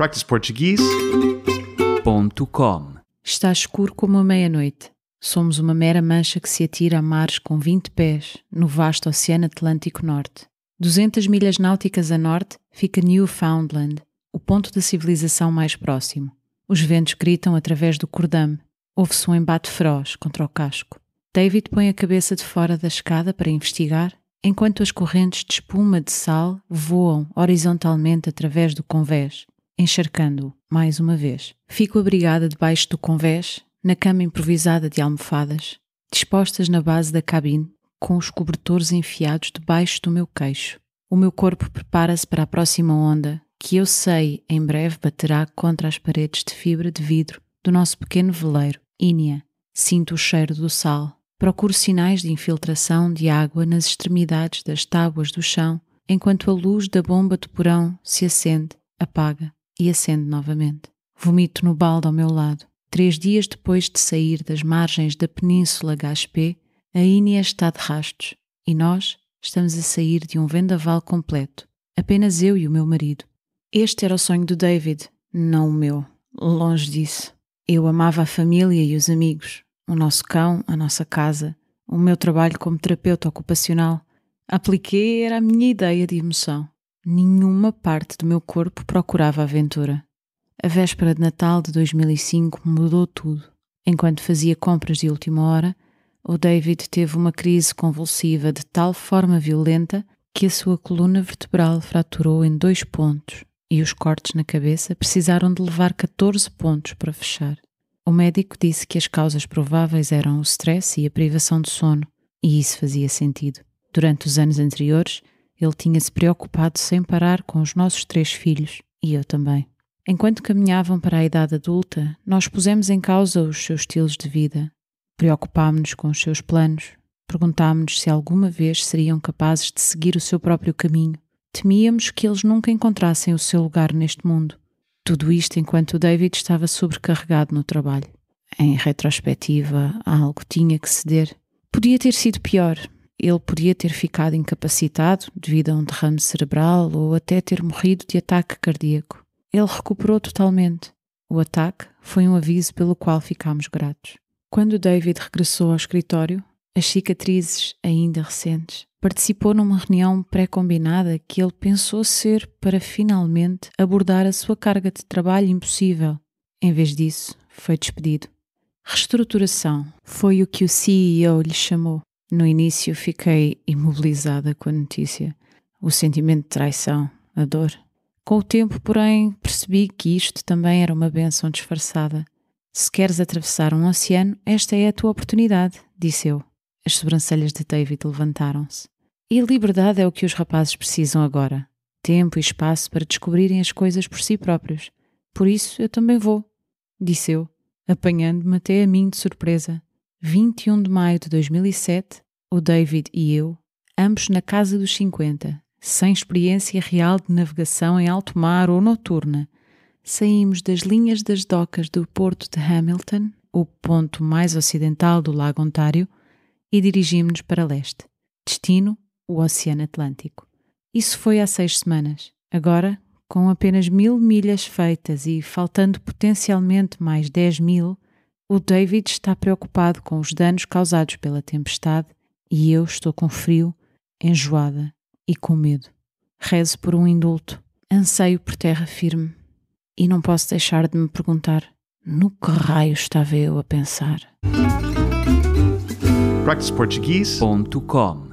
practiceportuguese.com Está escuro como a meia-noite. Somos uma mera mancha que se atira a mares com 20 pés no vasto Oceano Atlântico Norte. 200 milhas náuticas a norte fica Newfoundland, o ponto da civilização mais próximo. Os ventos gritam através do cordame. Ouve-se um embate feroz contra o casco. David põe a cabeça de fora da escada para investigar, enquanto as correntes de espuma de sal voam horizontalmente através do convés, encharcando-o mais uma vez. Fico abrigada debaixo do convés, na cama improvisada de almofadas, dispostas na base da cabine, com os cobertores enfiados debaixo do meu queixo. O meu corpo prepara-se para a próxima onda, que eu sei em breve baterá contra as paredes de fibra de vidro do nosso pequeno veleiro, Ínia. Sinto o cheiro do sal. Procuro sinais de infiltração de água nas extremidades das tábuas do chão, enquanto a luz da bomba de porão se acende, apaga e acende novamente. Vomito no balde ao meu lado. Três dias depois de sair das margens da Península Gaspé, a Inia está de rastos e nós estamos a sair de um vendaval completo. Apenas eu e o meu marido. Este era o sonho do David, não o meu. Longe disso. Eu amava a família e os amigos, o nosso cão, a nossa casa, o meu trabalho como terapeuta ocupacional. Apliquei era a minha ideia de emoção. Nenhuma parte do meu corpo procurava aventura. A véspera de Natal de 2005 mudou tudo. Enquanto fazia compras de última hora, o David teve uma crise convulsiva de tal forma violenta que a sua coluna vertebral fraturou em dois pontos e os cortes na cabeça precisaram de levar 14 pontos para fechar. O médico disse que as causas prováveis eram o stress e a privação de sono, e isso fazia sentido. Durante os anos anteriores, ele tinha-se preocupado sem parar com os nossos três filhos e eu também. Enquanto caminhavam para a idade adulta, nós pusemos em causa os seus estilos de vida, preocupámos-nos com os seus planos, perguntámos-nos se alguma vez seriam capazes de seguir o seu próprio caminho. Temíamos que eles nunca encontrassem o seu lugar neste mundo. Tudo isto enquanto David estava sobrecarregado no trabalho. Em retrospectiva, algo tinha que ceder. Podia ter sido pior, ele podia ter ficado incapacitado devido a um derrame cerebral ou até ter morrido de ataque cardíaco. Ele recuperou totalmente. O ataque foi um aviso pelo qual ficámos gratos. Quando David regressou ao escritório, as cicatrizes ainda recentes, participou numa reunião pré-combinada que ele pensou ser para finalmente abordar a sua carga de trabalho impossível. Em vez disso, foi despedido. Reestruturação foi o que o CEO lhe chamou. No início fiquei imobilizada com a notícia, o sentimento de traição, a dor. Com o tempo, porém, percebi que isto também era uma benção disfarçada. Se queres atravessar um oceano, esta é a tua oportunidade, disse eu. As sobrancelhas de David levantaram-se. E liberdade é o que os rapazes precisam agora: tempo e espaço para descobrirem as coisas por si próprios. Por isso eu também vou, disse eu, apanhando-me até a mim de surpresa. 21 de maio de 2007, o David e eu, ambos na casa dos 50, sem experiência real de navegação em alto mar ou noturna, saímos das linhas das docas do porto de Hamilton, o ponto mais ocidental do Lago Ontário, e dirigimos-nos para leste. Destino, o Oceano Atlântico. Isso foi há seis semanas. Agora, com apenas mil milhas feitas e faltando potencialmente mais 10 mil, o David está preocupado com os danos causados pela tempestade e eu estou com frio, enjoada e com medo. Rezo por um indulto, anseio por terra firme e não posso deixar de me perguntar no que raio estava eu a pensar. PracticePortuguese.com